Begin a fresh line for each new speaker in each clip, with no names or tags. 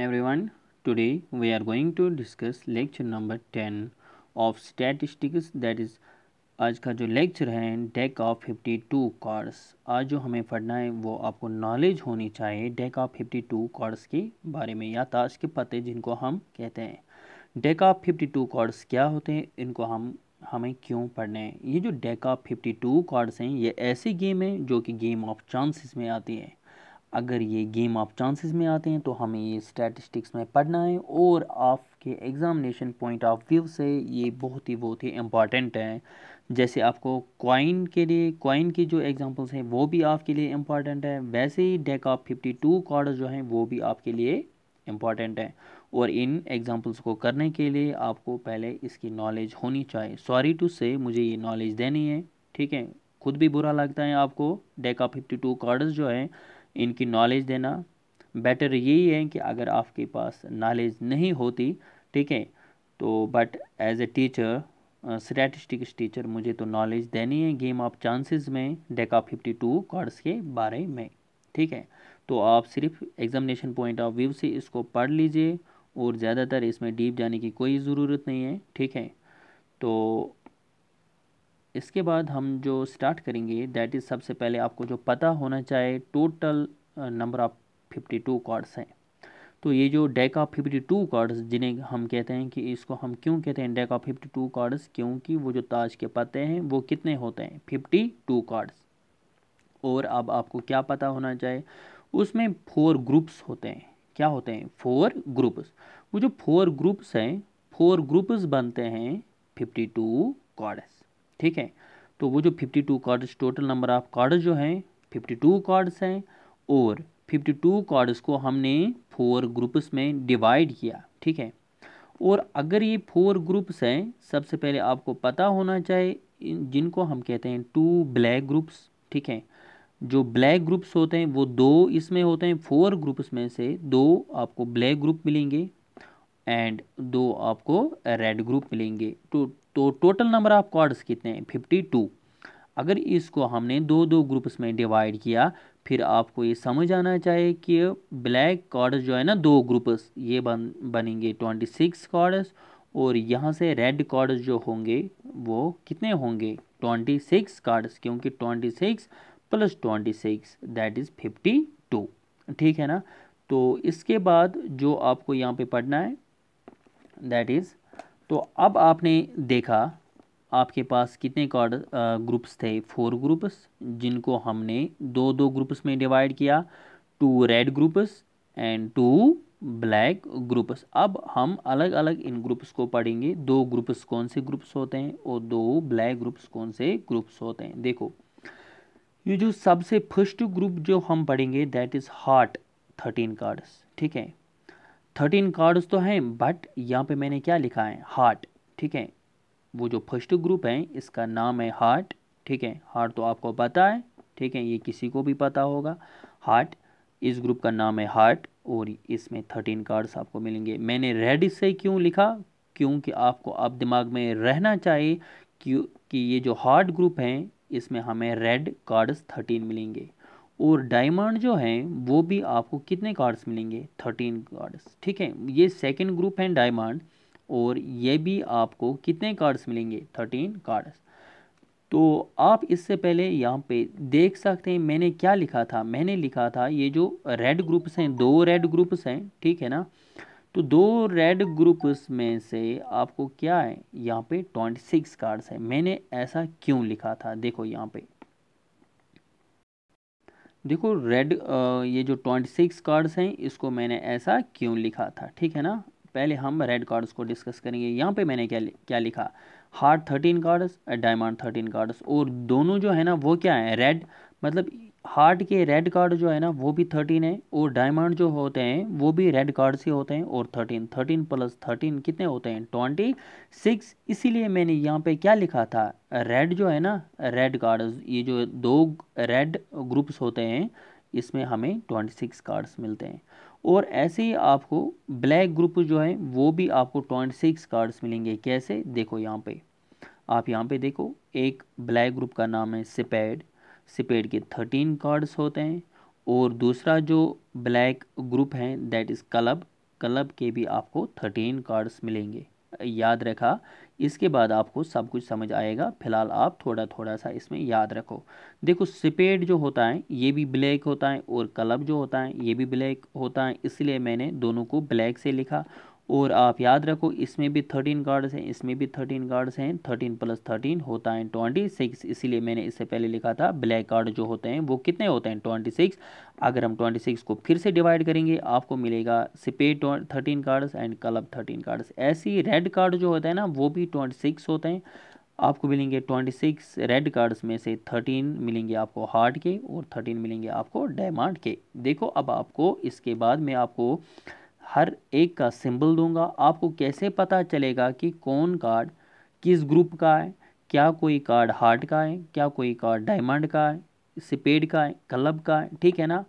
everyone today we are going to discuss lecture number 10 of statistics that is आज का जो lecture है deck of fifty two cards आज जो हमें पढ़ना है वो आपको नॉलेज होनी चाहिए deck of fifty two cards के बारे में या ताश तो के पते जिनको हम कहते हैं deck of fifty two cards क्या होते हैं इनको हम हमें क्यों पढ़ने हैं ये जो deck of fifty two cards हैं ये ऐसी गेम है जो कि गेम ऑफ चांसेस में आती है अगर ये गेम ऑफ चांसेस में आते हैं तो हमें ये स्टैटिस्टिक्स में पढ़ना है और आपके एग्ज़ामिनेशन पॉइंट ऑफ व्यू से ये बहुत ही बहुत ही इम्पॉर्टेंट है जैसे आपको कॉइन के लिए कॉइन की जो एग्जांपल्स हैं वो भी आपके लिए इम्पॉर्टेंट है वैसे ही deck of fifty two card जो हैं वो भी आपके लिए इम्पॉर्टेंट है और इन एग्ज़ाम्पल्स को करने के लिए आपको पहले इसकी नॉलेज होनी चाहिए सॉरी टू से मुझे ये नॉलेज देनी है ठीक है खुद भी बुरा लगता है आपको डेक ऑफ फिफ्टी टू जो है इनकी नॉलेज देना बेटर यही है कि अगर आपके पास नॉलेज नहीं होती ठीक है तो but as a teacher statistics teacher मुझे तो नॉलेज देनी है गेम ऑफ चांसेस में डेका फिफ्टी टू कार्ड्स के बारे में ठीक है तो आप सिर्फ एग्जामिनेशन पॉइंट ऑफ व्यू से इसको पढ़ लीजिए और ज़्यादातर इसमें डीप जाने की कोई ज़रूरत नहीं है ठीक है तो इसके बाद हम जो स्टार्ट करेंगे दैट इज़ सबसे पहले आपको जो पता होना चाहिए total number of fifty two cards हैं तो ये जो deck of fifty two cards जिन्हें हम कहते हैं कि इसको हम क्यों कहते हैं deck of fifty two cards क्योंकि वो जो ताज के पत्ते हैं वो कितने होते हैं फिफ्टी टू कार्ड्स और अब आपको क्या पता होना चाहिए उसमें फोर ग्रुप्स होते हैं क्या होते हैं फोर ग्रुप्स वो जो फोर ग्रुप्स हैं फोर ग्रुप्स बनते हैं फिफ्टी टू कार्ड्स ठीक है तो वो जो fifty two cards total number of cards जो हैं फिफ्टी टू कार्ड्स हैं और फिफ्टी टू कार्ड्स को हमने फोर ग्रुप्स में डिवाइड किया ठीक है और अगर ये फोर ग्रुप्स हैं सबसे पहले आपको पता होना चाहिए जिनको हम कहते हैं टू ब्लैक ग्रुप्स ठीक है जो ब्लैक ग्रुप्स होते हैं वो दो इसमें होते हैं फोर ग्रुप्स में से दो आपको ब्लैक ग्रुप मिलेंगे एंड दो आपको रेड ग्रुप मिलेंगे तो तो टोटल नंबर ऑफ कॉर्ड्स कितने हैं फिफ्टी टू अगर इसको हमने दो दो ग्रुप्स में डिवाइड किया फिर आपको ये समझ आना चाहिए कि ब्लैक कॉर्ड्स जो है ना दो ग्रुप्स ये बन बनेंगे ट्वेंटी सिक्स कॉर्ड्स और यहाँ से रेड कॉर्ड्स जो होंगे वो कितने होंगे ट्वेंटी सिक्स कार्ड्स क्योंकि twenty six plus twenty six that is fifty two ठीक है ना तो इसके बाद जो आपको यहाँ पे पढ़ना है दैट इज़ तो अब आपने देखा आपके पास कितने कार्ड ग्रुप्स थे फोर ग्रुप्स जिनको हमने दो दो ग्रुप्स में डिवाइड किया two red groups and two black groups अब हम अलग अलग इन ग्रुप्स को पढ़ेंगे दो ग्रुप्स कौन से ग्रुप्स होते हैं और दो ब्लैक ग्रुप्स कौन से ग्रुप्स होते हैं देखो ये जो सबसे फर्स्ट ग्रुप जो हम पढ़ेंगे that is heart thirteen cards ठीक है थर्टीन कार्ड्स तो हैं बट यहाँ पे मैंने क्या लिखा है हार्ट ठीक है वो जो फर्स्ट ग्रुप है इसका नाम है हार्ट ठीक है हार्ट तो आपको पता है ठीक है ये किसी को भी पता होगा हार्ट इस ग्रुप का नाम है हार्ट और इसमें थर्टीन कार्ड्स आपको मिलेंगे मैंने रेड से क्यों लिखा क्योंकि आपको अब दिमाग में रहना चाहिए कि, कि ये जो हार्ट ग्रुप हैं इसमें हमें रेड कार्ड्स थर्टीन मिलेंगे और डायमंड जो हैं वो भी आपको कितने कार्ड्स मिलेंगे थर्टीन कार्ड्स ठीक है ये सेकेंड ग्रुप है डायमंड और ये भी आपको कितने कार्ड्स मिलेंगे थर्टीन कार्ड्स तो आप इससे पहले यहाँ पे देख सकते हैं मैंने क्या लिखा था मैंने लिखा था ये जो रेड ग्रुप्स हैं दो रेड ग्रुप्स हैं ठीक है ना तो दो रेड ग्रुप्स में से आपको क्या है यहाँ पे ट्वेंटी सिक्स कार्ड्स हैं मैंने ऐसा क्यों लिखा था देखो यहाँ पे देखो रेड ये जो ट्वेंटी सिक्स कार्ड्स हैं इसको मैंने ऐसा क्यों लिखा था ठीक है ना पहले हम रेड कार्ड्स को डिस्कस करेंगे यहाँ पे मैंने क्या क्या लिखा heart thirteen cards diamond thirteen cards और दोनों जो है ना वो क्या है रेड मतलब हार्ट के रेड कार्ड जो है ना वो भी थर्टीन है और डायमंड जो होते हैं वो भी रेड कार्ड से होते हैं और थर्टीन थर्टीन प्लस थर्टीन कितने होते हैं ट्वेंटी सिक्स इसीलिए मैंने यहाँ पे क्या लिखा था रेड जो है ना रेड कार्ड ये जो दो रेड ग्रुप्स होते हैं इसमें हमें ट्वेंटी सिक्स कार्ड्स मिलते हैं और ऐसे ही आपको ब्लैक ग्रुप जो है वो भी आपको ट्वेंटी सिक्स कार्ड्स मिलेंगे कैसे देखो यहाँ पे आप यहाँ पे देखो एक ब्लैक ग्रुप का नाम है सिपेड स्पेड के थर्टीन कार्ड्स होते हैं और दूसरा जो ब्लैक ग्रुप है दैट इज़ क्लब क्लब के भी आपको थर्टीन कार्ड्स मिलेंगे याद रखा इसके बाद आपको सब कुछ समझ आएगा फिलहाल आप थोड़ा थोड़ा सा इसमें याद रखो देखो स्पेड जो होता है ये भी ब्लैक होता है और क्लब जो होता है ये भी ब्लैक होता है इसलिए मैंने दोनों को ब्लैक से लिखा और आप याद रखो इसमें भी थर्टीन कार्ड्स हैं इसमें भी थर्टीन कार्ड्स हैं थर्टीन प्लस थर्टीन होता है ट्वेंटी सिक्स इसीलिए मैंने इससे पहले लिखा था ब्लैक कार्ड जो होते हैं वो कितने होते हैं ट्वेंटी सिक्स अगर हम ट्वेंटी सिक्स को फिर से डिवाइड करेंगे आपको मिलेगा spade thirteen cards and club thirteen cards ऐसी रेड कार्ड जो होता है ना वो भी ट्वेंटी सिक्स होते हैं आपको मिलेंगे ट्वेंटी सिक्स रेड कार्ड्स में से थर्टीन मिलेंगे आपको हार्ट के और थर्टीन मिलेंगे आपको डायमांड के देखो अब आपको इसके बाद में आपको हर एक का सिंबल दूंगा आपको कैसे पता चलेगा कि कौन कार्ड किस ग्रुप का है क्या कोई कार्ड हार्ट का है क्या कोई कार्ड डायमंड का है स्पेड का है क्लब का है ठीक है ना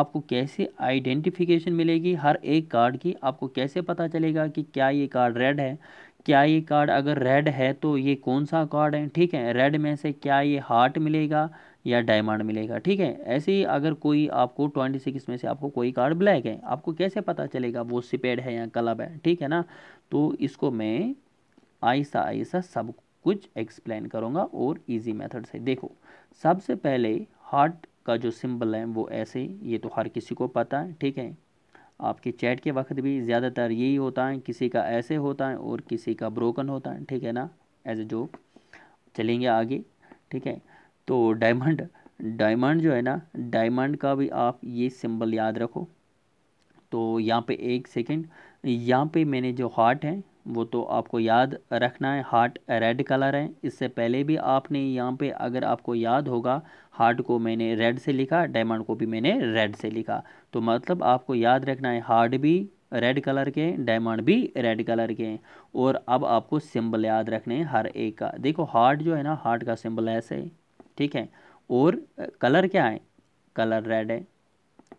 आपको कैसे आइडेंटिफिकेशन मिलेगी हर एक कार्ड की आपको कैसे पता चलेगा कि क्या ये कार्ड रेड है क्या ये कार्ड अगर रेड है तो ये कौन सा कार्ड है ठीक है रेड में से क्या ये हार्ट मिलेगा या डायमंड मिलेगा ठीक है ऐसे ही अगर कोई आपको ट्वेंटी सिक्स में से आपको कोई कार्ड ब्लैक है आपको कैसे पता चलेगा वो सिपेड है या क्लब है ठीक है ना तो इसको मैं आहिस्ता आहिस्ता सब कुछ एक्सप्लेन करूँगा और इजी मेथड से देखो सबसे पहले हार्ट का जो सिंबल है वो ऐसे ये तो हर किसी को पता है ठीक है आपके चैट के वक्त भी ज़्यादातर यही होता है किसी का ऐसे होता है और किसी का ब्रोकन होता है ठीक है ना एज ए जोक चलेंगे आगे ठीक है तो डायमंड डायमंड जो है ना डायमंड का भी आप ये सिंबल याद रखो तो यहाँ पे एक सेकंड यहाँ पे मैंने जो हार्ट है वो तो आपको याद रखना है हार्ट रेड कलर है इससे पहले भी आपने यहाँ पे अगर आपको याद होगा हार्ट को मैंने रेड से लिखा डायमंड को भी मैंने रेड से लिखा तो मतलब आपको याद रखना है हार्ट भी रेड कलर के डायमंड भी रेड कलर के हैं और अब आपको सिंबल याद रखने हैं हर एक का देखो हार्ट जो है ना हार्ट का सिंबल ऐसे है ठीक है और कलर क्या है कलर रेड है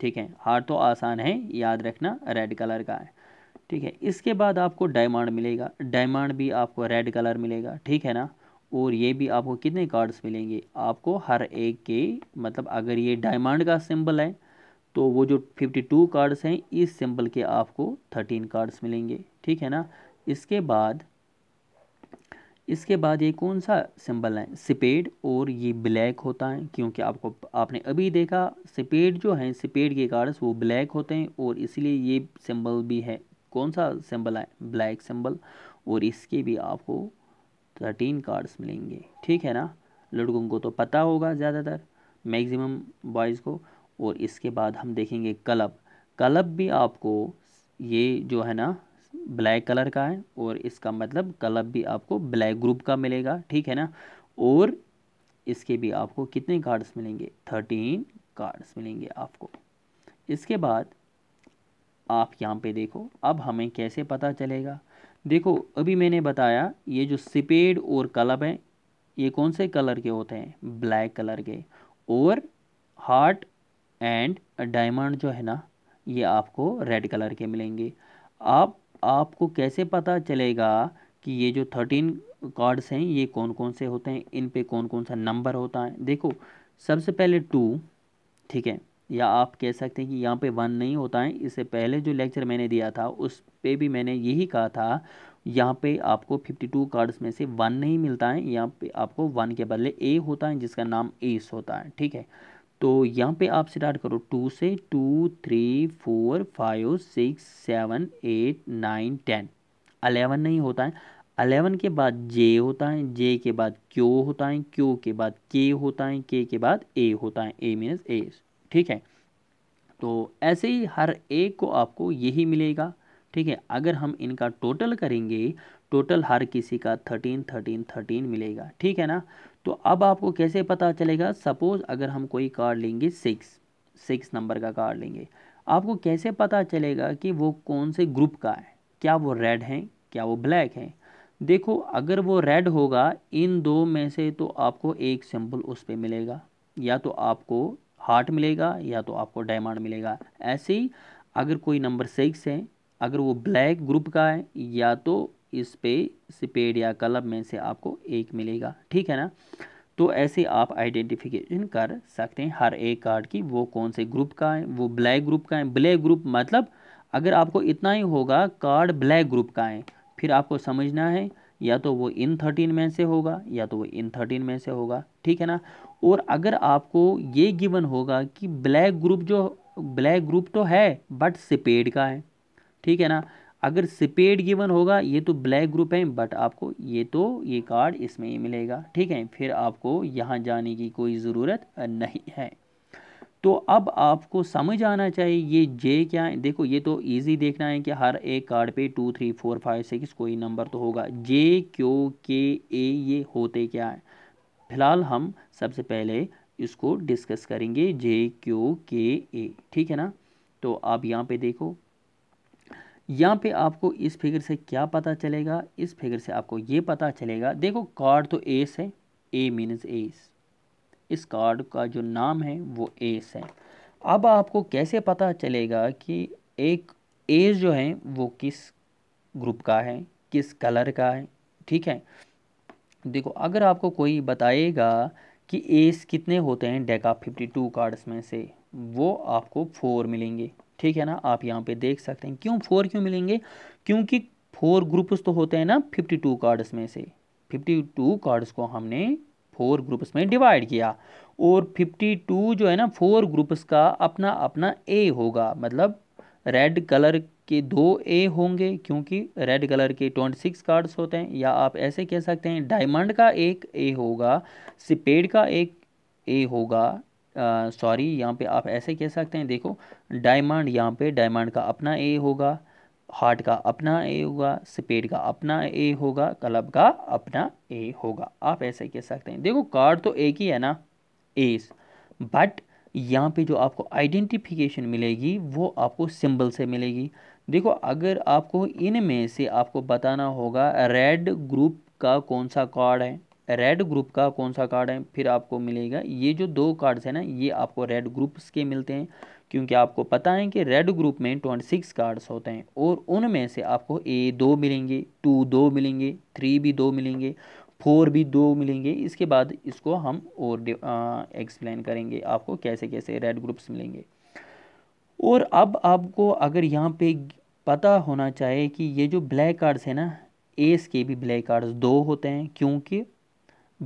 ठीक है हार्ट तो आसान है याद रखना रेड कलर का है ठीक है इसके बाद आपको डायमंड मिलेगा डायमंड भी आपको रेड कलर मिलेगा ठीक है ना और ये भी आपको कितने कार्ड्स मिलेंगे आपको हर एक के मतलब अगर ये डायमंड का सिंबल है तो वो जो फिफ्टी टू कार्ड्स हैं इस सिंबल के आपको थर्टीन कार्ड्स मिलेंगे ठीक है ना इसके बाद इसके बाद ये कौन सा सिंबल है सिपेड और ये ब्लैक होता है क्योंकि आपको आपने अभी देखा सिपेड जो है सिपेड के कार्ड्स वो ब्लैक होते हैं और इसलिए ये सिंबल भी है कौन सा सिंबल है ब्लैक सिंबल और इसके भी आपको थर्टीन कार्ड्स मिलेंगे ठीक है ना लड़कों को तो पता होगा ज़्यादातर मैक्सिमम बॉयज़ को और इसके बाद हम देखेंगे क्लब क्लब भी आपको ये जो है ना ब्लैक कलर का है और इसका मतलब क्लब भी आपको ब्लैक ग्रुप का मिलेगा ठीक है ना और इसके भी आपको कितने कार्ड्स मिलेंगे थर्टीन कार्ड्स मिलेंगे आपको इसके बाद आप यहाँ पे देखो अब हमें कैसे पता चलेगा देखो अभी मैंने बताया ये जो सिपेड और कलब हैं ये कौन से कलर के होते हैं ब्लैक कलर के और हार्ट एंड डायमंड जो है ना ये आपको रेड कलर के मिलेंगे आप आपको कैसे पता चलेगा कि ये जो थर्टीन कार्ड्स हैं ये कौन कौन से होते हैं इन पे कौन कौन सा नंबर होता है देखो सबसे पहले टू ठीक है या आप कह सकते हैं कि यहाँ पे वन नहीं होता है इससे पहले जो लेक्चर मैंने दिया था उस पर भी मैंने यही कहा था यहाँ पे आपको 52 कार्ड्स में से वन नहीं मिलता है यहाँ पे आपको वन के बदले ए होता है जिसका नाम एस होता है ठीक है तो यहाँ पे आप स्टार्ट करो टू से two three four five six seven eight nine ten eleven नहीं होता है अलेवन के बाद जे होता है जे के बाद क्यू होता है क्यू के बाद के होता है के के बाद ए होता है ए मीनस एस ठीक है तो ऐसे ही हर एक को आपको यही मिलेगा ठीक है अगर हम इनका टोटल करेंगे टोटल हर किसी का थर्टीन थर्टीन थर्टीन मिलेगा ठीक है ना तो अब आपको कैसे पता चलेगा सपोज़ अगर हम कोई कार्ड लेंगे सिक्स सिक्स नंबर का कार्ड लेंगे आपको कैसे पता चलेगा कि वो कौन से ग्रुप का है क्या वो रेड हैं क्या वो ब्लैक हैं देखो अगर वो रेड होगा इन दो में से तो आपको एक सिंबल उस पर मिलेगा या तो आपको हार्ट मिलेगा या तो आपको डायमंड मिलेगा ऐसे ही अगर कोई नंबर सिक्स है अगर वो ब्लैक ग्रुप का है या तो इस पे स्पेड या क्लब में से आपको एक मिलेगा ठीक है ना तो ऐसे आप आइडेंटिफिकेशन कर सकते हैं हर एक कार्ड की वो कौन से ग्रुप का है वो ब्लैक ग्रुप का है ब्लैक ग्रुप मतलब अगर आपको इतना ही होगा कार्ड ब्लैक ग्रुप का है फिर आपको समझना है या तो वो इन थर्टीन में से होगा या तो वो इन थर्टीन में से होगा ठीक है ना और अगर आपको ये गिवन होगा कि ब्लैक ग्रुप जो ब्लैक ग्रुप तो है बट सिपेड का है ठीक है ना अगर सिपेड गिवन होगा ये तो ब्लैक ग्रुप है बट आपको ये तो ये कार्ड इसमें ही मिलेगा ठीक है फिर आपको यहाँ जाने की कोई ज़रूरत नहीं है तो अब आपको समझ आना चाहिए ये जे क्या है देखो ये तो इजी देखना है कि हर एक कार्ड पे two three four five six कोई नंबर तो होगा जे क्यू के ए ये होते क्या है फिलहाल हम सबसे पहले इसको डिस्कस करेंगे जे क्यू के ए ठीक है ना तो आप यहाँ पे देखो यहाँ पे आपको इस फिगर से क्या पता चलेगा इस फिगर से आपको ये पता चलेगा देखो कार्ड तो एस है ए मीनस एस इस कार्ड का जो नाम है वो एस है अब आपको कैसे पता चलेगा कि एक एस जो है वो किस ग्रुप का है किस कलर का है ठीक है देखो अगर आपको कोई बताएगा कि एस कितने होते हैं डेका फिफ्टी टू कार्ड्स में से वो आपको फोर मिलेंगे ठीक है ना आप यहाँ पे देख सकते हैं क्यों फोर क्यों मिलेंगे क्योंकि फोर ग्रुप्स तो होते हैं ना फिफ्टी टू कार्ड्स में से फिफ्टी टू कार्ड्स को हमने फोर ग्रुप्स में डिवाइड किया और फिफ्टी टू जो है ना फोर ग्रुप्स का अपना अपना ए होगा मतलब रेड कलर कि दो ए होंगे क्योंकि रेड कलर के ट्वेंटी सिक्स कार्ड्स होते हैं या आप ऐसे कह सकते हैं डायमंड का एक ए होगा सिपेड का एक ए होगा सॉरी यहाँ पे आप ऐसे कह सकते हैं देखो डायमंड यहाँ पे डायमंड का अपना ए होगा हार्ट का अपना ए होगा स्पेड का अपना ए होगा क्लब का अपना ए होगा आप ऐसे कह सकते हैं देखो कार्ड तो एक ही है ना एस बट यहाँ पे जो आपको आइडेंटिफिकेशन मिलेगी वो आपको सिंबल से मिलेगी देखो अगर आपको इनमें से आपको बताना होगा रेड ग्रुप का कौन सा कार्ड है रेड ग्रुप का कौन सा कार्ड है फिर आपको मिलेगा ये जो दो कार्ड्स हैं ना ये आपको रेड ग्रुप्स के मिलते हैं क्योंकि आपको पता है कि रेड ग्रुप में ट्वेंटी सिक्स कार्ड्स होते हैं और उनमें से आपको ए दो मिलेंगे टू दो मिलेंगे थ्री भी दो मिलेंगे फोर भी दो मिलेंगे इसके बाद इसको हम और एक्सप्लेन करेंगे आपको कैसे कैसे रेड ग्रुप्स मिलेंगे और अब आपको अगर यहाँ पे पता होना चाहिए कि ये जो ब्लैक कार्ड्स है ना एस के भी ब्लैक कार्ड्स दो होते हैं क्योंकि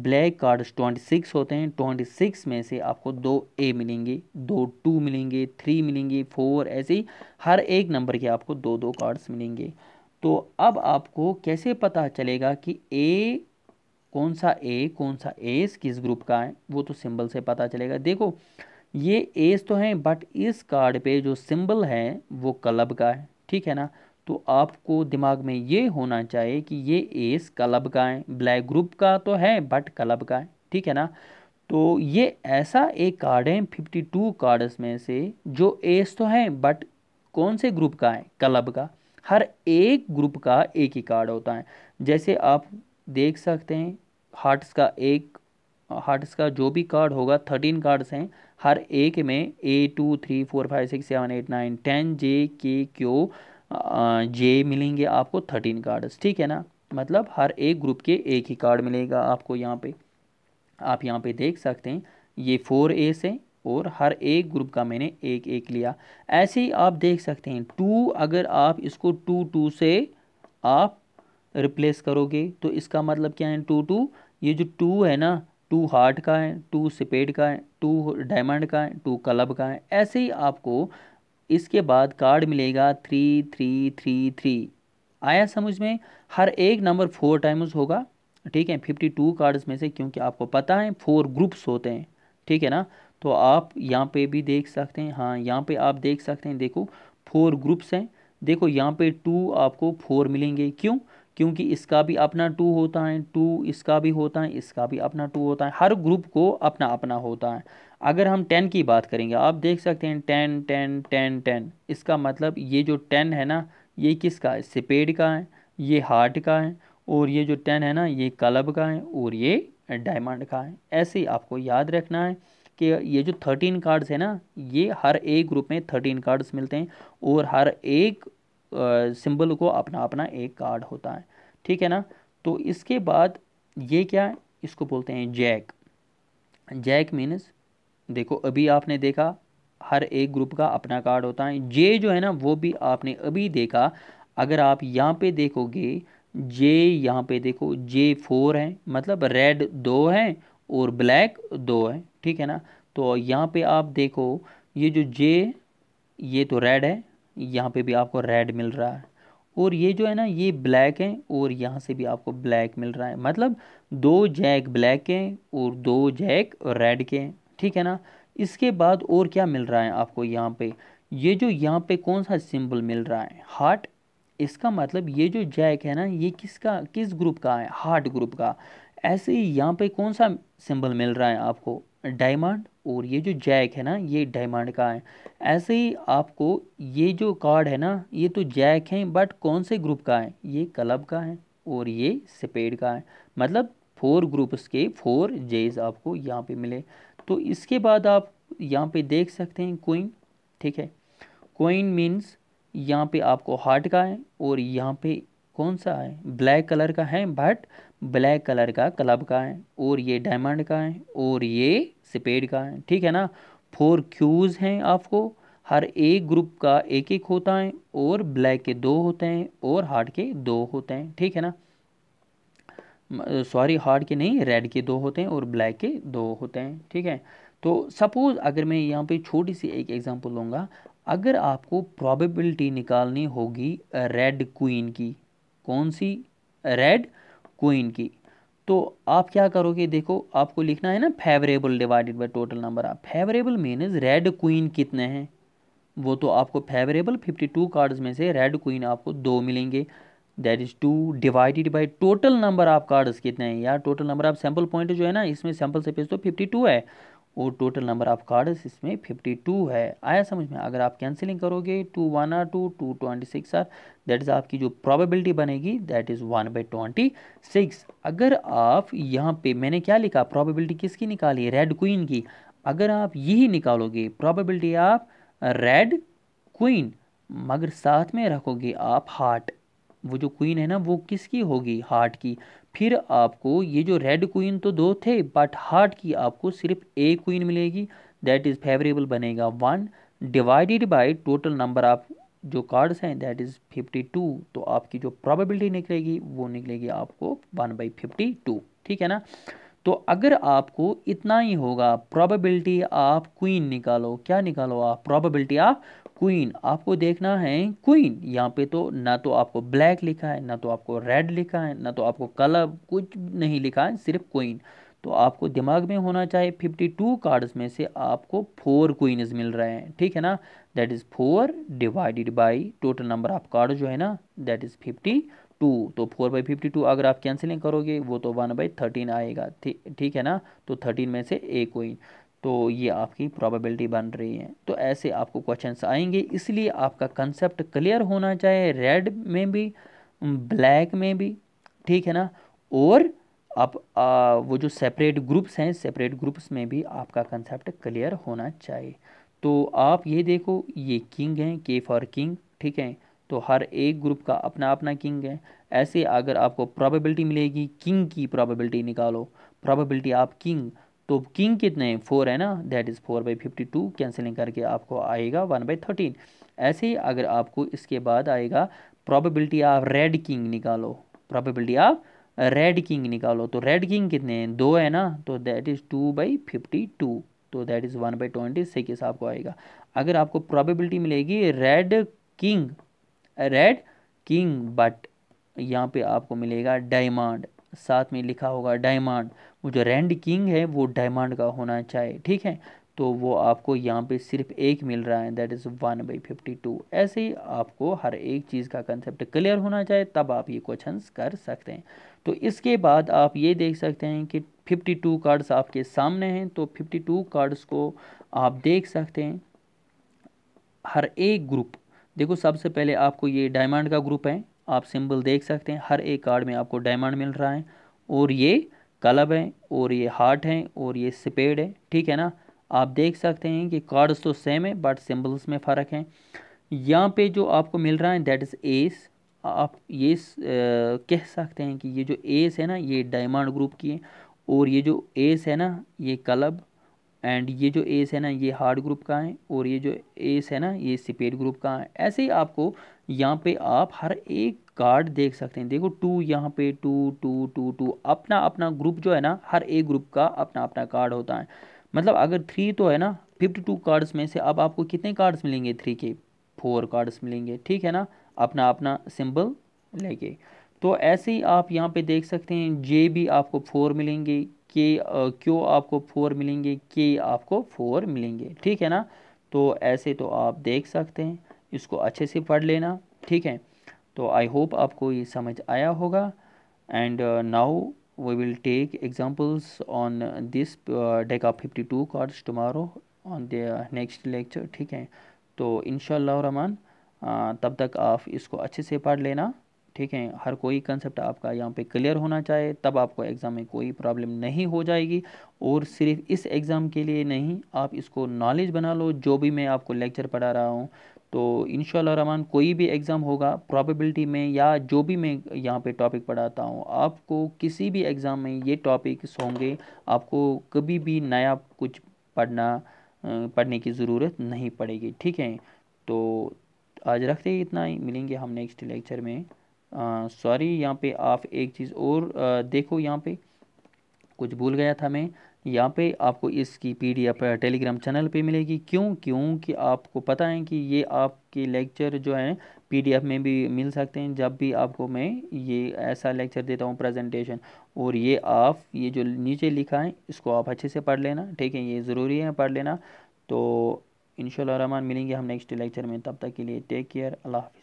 ब्लैक कार्ड्स ट्वेंटी सिक्स होते हैं ट्वेंटी सिक्स में से आपको दो ए मिलेंगे दो टू मिलेंगे थ्री मिलेंगे फोर ऐसे ही हर एक नंबर के आपको दो दो कार्ड्स मिलेंगे तो अब आपको कैसे पता चलेगा कि ए कौन सा ए कौन सा एस किस ग्रुप का है वो तो सिंबल से पता चलेगा देखो ये एज तो हैं बट इस कार्ड पे जो सिंबल है वो क्लब का है ठीक है ना तो आपको दिमाग में ये होना चाहिए कि ये एस क्लब का है ब्लैक ग्रुप का तो है बट क्लब का है ठीक है ना तो ये ऐसा एक कार्ड है फिफ्टी टू कार्ड्स में से जो एस तो है बट कौन से ग्रुप का है क्लब का हर एक ग्रुप का एक ही कार्ड होता है जैसे आप देख सकते हैं हार्ट्स का एक हार्ट्स का जो भी कार्ड होगा थर्टीन कार्ड्स हैं हर एक में A two three four five six seven eight nine ten J K Q जे मिलेंगे आपको थर्टीन कार्ड्स ठीक है ना मतलब हर एक ग्रुप के एक ही कार्ड मिलेगा आपको यहाँ पे आप यहाँ पे देख सकते हैं ये फोर ए से और हर एक ग्रुप का मैंने एक एक लिया ऐसे ही आप देख सकते हैं टू अगर आप इसको टू टू से आप रिप्लेस करोगे तो इसका मतलब क्या है टू टू ये जो टू है ना टू हार्ट का है टू सिपेड का है टू डायमंड का है टू क्लब का है ऐसे ही आपको इसके बाद कार्ड मिलेगा थ्री थ्री थ्री थ्री आया समझ में हर एक नंबर फोर टाइम्स होगा ठीक है फिफ्टी टू कार्ड्स में से क्योंकि आपको पता है फोर ग्रुप्स होते हैं ठीक है ना तो आप यहाँ पे भी देख सकते हैं हाँ यहाँ पे आप देख सकते हैं देखो फोर ग्रुप्स हैं देखो यहाँ पे टू आपको फोर मिलेंगे क्यों क्योंकि इसका भी अपना टू होता है टू इसका भी होता है इसका भी अपना टू होता है हर ग्रुप को अपना अपना होता है अगर हम टेन की बात करेंगे आप देख सकते हैं टेन टेन टेन टेन इसका मतलब ये जो टेन है ना ये किसका है सिपेड का है ये हार्ट का है और ये जो टेन है ना ये क्लब का है और ये डायमंड का है ऐसे ही आपको याद रखना है कि ये जो थर्टीन कार्ड्स है ना ये हर एक ग्रुप में थर्टीन कार्ड्स मिलते हैं और हर एक सिंबल को अपना अपना एक कार्ड होता है ठीक है ना तो इसके बाद ये क्या इसको बोलते हैं जैक जैक मीन्स देखो अभी आपने देखा हर एक ग्रुप का अपना कार्ड होता है जे जो है ना वो भी आपने अभी देखा अगर आप यहाँ पे देखोगे जे यहाँ पे देखो जे फोर है मतलब रेड दो हैं और ब्लैक दो है ठीक है ना तो यहाँ पे आप देखो ये जो जे ये तो रेड है यहाँ पे भी आपको रेड मिल रहा है और ये जो है ना ये ब्लैक है और यहाँ से भी आपको ब्लैक मिल रहा है मतलब दो जैक ब्लैक के और दो जैक रेड के हैं ठीक है ना इसके बाद और क्या मिल रहा है आपको यहाँ पे ये जो यहाँ पे कौन सा सिंबल मिल रहा है हार्ट इसका मतलब ये जो जैक है ना ये किसका किस ग्रुप का है हार्ट ग्रुप का ऐसे ही यहाँ पे कौन सा सिंबल मिल रहा है आपको डायमंड और ये जो जैक है ना ये डायमंड का है ऐसे ही आपको ये जो कार्ड है ना ये तो जैक है बट कौन से ग्रुप का है ये क्लब का है और ये स्पेड का है मतलब फोर ग्रुप्स के फोर जेज आपको यहाँ पे मिले तो इसके बाद आप यहाँ पे देख सकते हैं कोइन ठीक है कोइन मीन्स यहाँ पे आपको हार्ट का है और यहाँ पे कौन सा है ब्लैक कलर का है बट ब्लैक कलर का क्लब का है और ये डायमंड का है और ये सिपेड का है ठीक है ना फोर क्यूज़ हैं आपको हर एक ग्रुप का एक एक होता है और ब्लैक के दो होते हैं और हार्ट के दो होते हैं ठीक है ना सॉरी हार्ट के नहीं रेड के दो होते हैं और ब्लैक के दो होते हैं ठीक है तो सपोज़ अगर मैं यहाँ पे छोटी सी एक एग्ज़ाम्पल लूँगा अगर आपको प्रोबेबिलिटी निकालनी होगी रेड क्वीन की कौन सी रेड क्वीन की तो आप क्या करोगे देखो आपको लिखना है ना favourable divided by total number आप फेवरेबल मीनज रेड क्वीन कितने हैं वो तो आपको फेवरेबल फिफ्टी टू कार्ड्स में से रेड क्वीन आपको दो मिलेंगे that is two divided by total number आप कार्ड्स कितने हैं यार टोटल नंबर आप सैम्पल पॉइंट जो है ना इसमें सैम्पल से पेज तो फिफ्टी टू है वो टोटल नंबर ऑफ कार्ड्स इसमें फिफ्टी टू है आया समझ में अगर आप कैंसिलिंग करोगे two one or two two twenty six or that is आपकी जो प्रोबेबिलिटी बनेगी that is one by twenty six अगर आप यहाँ पे मैंने क्या लिखा प्रोबेबिलिटी किसकी निकाली रेड क्वीन की अगर आप यही निकालोगे प्रोबेबिलिटी आप रेड क्वीन मगर साथ में रखोगे आप हार्ट वो जो क्वीन है ना वो किसकी होगी हार्ट की फिर आपको ये जो रेड क्वीन तो दो थे बट हार्ट की आपको सिर्फ एक क्वीन मिलेगी दैट इज़ फेवरेबल बनेगा one divided by total number of जो कार्ड्स हैं दैट इज़ फिफ्टी टू तो आपकी जो प्रोबेबिलिटी निकलेगी वो निकलेगी आपको वन बाई फिफ्टी टू ठीक है ना तो अगर आपको इतना ही होगा प्रोबेबिलिटी ऑफ क्वीन निकालो क्या निकालो आप प्रोबेबिलिटी ऑफ क्वीन आपको देखना है क्वीन यहाँ पे तो ना तो आपको ब्लैक लिखा है ना तो आपको रेड लिखा है ना तो आपको कलर कुछ नहीं लिखा है सिर्फ क्वीन तो आपको दिमाग में होना चाहिए फिफ्टी टू कार्ड्स में से आपको फोर क्वीन मिल रहे हैं ठीक है ना that is four divided by total number of card जो है ना दैट इज़ फिफ्टी टू तो फोर बाई फिफ्टी टू अगर आप कैंसिलिंग करोगे वो तो वन बाई थर्टीन आएगा ठीक है ना तो थर्टीन में से एक क्वीन तो ये आपकी प्रोबेबिलिटी बन रही है तो ऐसे आपको क्वेश्चंस आएंगे इसलिए आपका कंसेप्ट क्लियर होना चाहिए रेड में भी ब्लैक में भी ठीक है ना और आप आ, वो जो सेपरेट ग्रुप्स हैं सेपरेट ग्रुप्स में भी आपका कंसेप्ट क्लियर होना चाहिए तो आप ये देखो ये किंग हैं के फॉर किंग ठीक है तो हर एक ग्रुप का अपना अपना किंग है ऐसे अगर आपको प्रोबेबिलिटी मिलेगी किंग की प्रोबेबिलिटी निकालो प्रोबेबिलिटी आप किंग तो किंग कितने हैं फोर है ना that is four by fifty two cancelling करके आपको आएगा वन बाई थर्टीन ऐसे ही अगर आपको इसके बाद आएगा प्रॉबिलिटी ऑफ रेड किंग निकालो प्रॉबिलिटी ऑफ रेड किंग निकालो तो रेड किंग कितने हैं दो है ना तो that is two by fifty two तो that is one by twenty six आपको आएगा अगर आपको प्रॉबिलिटी मिलेगी red king red king but यहाँ पे आपको मिलेगा डायमंड साथ में लिखा होगा डायमंड वो जो रेंड किंग है वो डायमंड का होना चाहिए ठीक है तो वो आपको यहाँ पे सिर्फ एक मिल रहा है that is one by fifty two ऐसे ही आपको हर एक चीज़ का कंसेप्ट क्लियर होना चाहिए तब आप ये क्वेश्चन कर सकते हैं तो इसके बाद आप ये देख सकते हैं कि फिफ्टी टू कार्ड्स आपके सामने हैं तो फिफ्टी टू कार्ड्स को आप देख सकते हैं हर एक ग्रुप देखो सबसे पहले आपको ये डायमंड का ग्रुप है आप सिंबल देख सकते हैं हर एक कार्ड में आपको डायमंड मिल रहा है और ये क्लब है और ये हार्ट है और ये स्पेड है ठीक है ना आप देख सकते हैं कि कार्ड्स तो सेम है बट सिंबल्स में फ़र्क है यहाँ पे जो आपको मिल रहा है दैट इज़ एस आप ये आ, कह सकते हैं कि ये जो एस है ना ये डायमंड ग्रुप की है और ये जो एस है ना ये क्लब एंड ये जो एस है ना ये हार्ड ग्रुप का है और ये जो एस है ना ये स्पेड ग्रुप का है ऐसे ही आपको यहाँ पे आप हर एक कार्ड देख सकते हैं देखो टू यहाँ पे टू टू टू टू अपना अपना ग्रुप जो है ना हर एक ग्रुप का अपना अपना कार्ड होता है मतलब अगर थ्री तो है ना फिफ्टी टू कार्ड्स में से अब आपको कितने कार्ड्स मिलेंगे थ्री के फोर कार्ड्स मिलेंगे ठीक है ना अपना अपना सिंबल लेके तो ऐसे ही आप यहाँ पे देख सकते हैं जे भी आपको फोर मिलेंगे के क्यों आपको फोर मिलेंगे के आपको फोर मिलेंगे ठीक है ना तो ऐसे तो आप देख सकते हैं इसको अच्छे से पढ़ लेना ठीक है तो आई होप आपको ये समझ आया होगा and now we will take examples on this of fifty two cards tomorrow on the next lecture ठीक है तो इन रहमान uh, तब तक आप इसको अच्छे से पढ़ लेना ठीक है हर कोई कंसेप्ट आपका यहाँ पे क्लियर होना चाहिए तब आपको एग्ज़ाम में कोई प्रॉब्लम नहीं हो जाएगी और सिर्फ इस एग्ज़ाम के लिए नहीं आप इसको नॉलेज बना लो जो भी मैं आपको लेक्चर पढ़ा रहा हूँ तो इन शहमान कोई भी एग्ज़ाम होगा प्रॉबिलिटी में या जो भी मैं यहाँ पे टॉपिक पढ़ाता हूँ आपको किसी भी एग्ज़ाम में ये टॉपिक्स होंगे आपको कभी भी नया कुछ पढ़ना पढ़ने की ज़रूरत नहीं पड़ेगी ठीक है तो आज रखते ही इतना ही मिलेंगे हम नेक्स्ट लेक्चर में सॉरी यहाँ पे आप एक चीज़ और आ, देखो यहाँ पे कुछ भूल गया था मैं यहाँ पे आपको इसकी पीडीएफ टेलीग्राम चैनल पे मिलेगी क्यों क्योंकि आपको पता है कि ये आपके लेक्चर जो है पीडीएफ में भी मिल सकते हैं जब भी आपको मैं ये ऐसा लेक्चर देता हूँ प्रेजेंटेशन और ये आप ये जो नीचे लिखा है इसको आप अच्छे से पढ़ लेना ठीक है ये ज़रूरी है पढ़ लेना तो इन रहमान मिलेंगे हम नेक्स्ट लेक्चर में तब तक के लिए टेक केयर अल्लाह